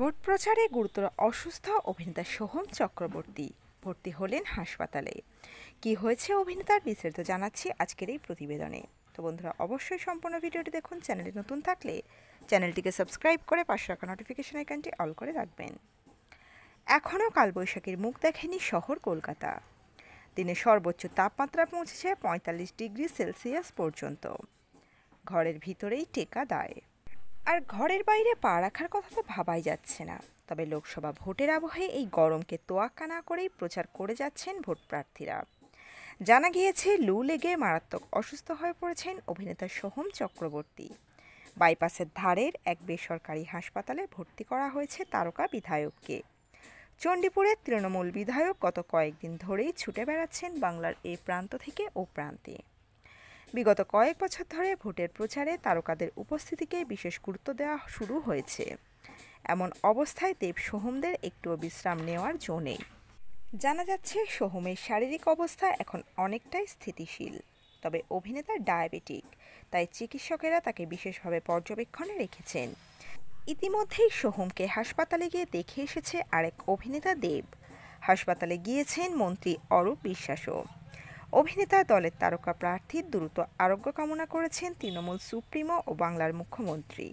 vote প্রচারে গুরুতর অসুস্থ অভিনেতা সোহম চক্রবর্তী ভর্তি হলেন হাসপাতালে কি হয়েছে অভিনেতার বিস্তারিত জানাচ্ছি আজকের এই প্রতিবেদনে তো বন্ধুরা অবশ্যই সম্পূর্ণ ভিডিওটি দেখুন চ্যানেলে নতুন থাকলে চ্যানেলটিকে সাবস্ক্রাইব করে পাশে রাখা নোটিফিকেশন আইকনটি অল করে রাখবেন এখনও কালবৈশাখীর মুখ দেখেনি শহর কলকাতা দিনে সর্বোচ্চ তাপমাত্রা পৌঁছেছে পঁয়তাল্লিশ ডিগ্রি সেলসিয়াস পর্যন্ত ঘরের ভিতরেই টেকা দায় আর ঘরের বাইরে পা রাখার কথা তো ভাবাই যাচ্ছে না তবে লোকসভা ভোটের আবহে এই গরমকে তোয়াক্কা না করেই প্রচার করে যাচ্ছেন ভোট প্রার্থীরা জানা গিয়েছে লু লেগে মারাত্মক অসুস্থ হয়ে পড়েছেন অভিনেতা সোহম চক্রবর্তী বাইপাসের ধারের এক বেসরকারি হাসপাতালে ভর্তি করা হয়েছে তারকা বিধায়ককে চণ্ডীপুরের তৃণমূল বিধায়ক গত কয়েকদিন ধরেই ছুটে বেড়াচ্ছেন বাংলার এ প্রান্ত থেকে ও প্রান্তে বিগত কয়েক বছর ধরে ভোটের প্রচারে তারকাদের উপস্থিতিকে বিশেষ গুরুত্ব দেওয়া শুরু হয়েছে এমন অবস্থায় দেব সোহমদের একটুও বিশ্রাম নেওয়ার জো নেই জানা যাচ্ছে সোহমের শারীরিক অবস্থা এখন অনেকটাই স্থিতিশীল তবে অভিনেতা ডায়াবেটিক তাই চিকিৎসকেরা তাকে বিশেষভাবে পর্যবেক্ষণে রেখেছেন ইতিমধ্যেই সোহমকে হাসপাতালে গিয়ে দেখে এসেছে আরেক অভিনেতা দেব হাসপাতালে গিয়েছেন মন্ত্রী অরূপ বিশ্বাসও অভিনেতা দলের তারকা প্রার্থীর দ্রুত আরোগ্য কামনা করেছেন তৃণমূল সুপ্রিমো ও বাংলার মুখ্যমন্ত্রী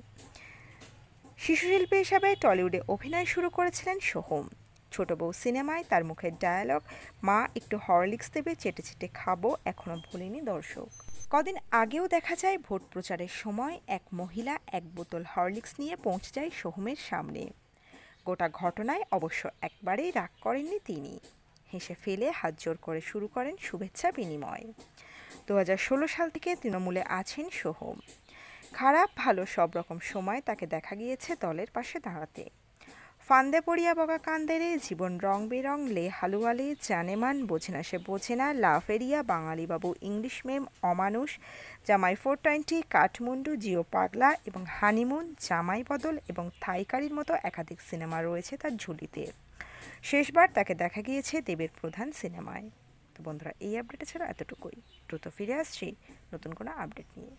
শিশুশিল্পী হিসাবে টলিউডে অভিনয় শুরু করেছিলেন সোহম ছোট বউ সিনেমায় তার মুখের ডায়ালগ মা একটু হরলিক্স দেবে চেটে চেটে খাবো এখনও ভুলিনি দর্শক কদিন আগেও দেখা যায় ভোট প্রচারের সময় এক মহিলা এক বোতল হরলিক্স নিয়ে পৌঁছে যায় সোহমের সামনে গোটা ঘটনায় অবশ্য একবারেই রাগ করেননি তিনি হেসে ফেলে হাত জোর করে শুরু করেন শুভেচ্ছা বিনিময় দু হাজার ষোলো সাল থেকে তৃণমূলে আছেন সোহম খারাপ ভালো সব রকম সময় তাকে দেখা গিয়েছে দলের পাশে দাঁড়াতে ফান্দে পড়িয়া বগা কান্দেরে জীবন রং বেরং লে হালুয়ালে জানেমান বোঝে না সে বোঝে না লাফেরিয়া বাঙালি বাবু ইংলিশ মেম অমানুষ জামাই ফোর টোয়েন্টি কাঠমুন্ডু জিও পাগলা এবং হানিমুন জামাই বদল এবং থাইকারির মতো একাধিক সিনেমা রয়েছে তার ঝুলিতে শেষবার তাকে দেখা গিয়েছে দেবের প্রধান সিনেমায় তো বন্ধুরা এই আপডেটে ছাড়া এতটুকুই দ্রুত ফিরে আসছি নতুন কোনো আপডেট নিয়ে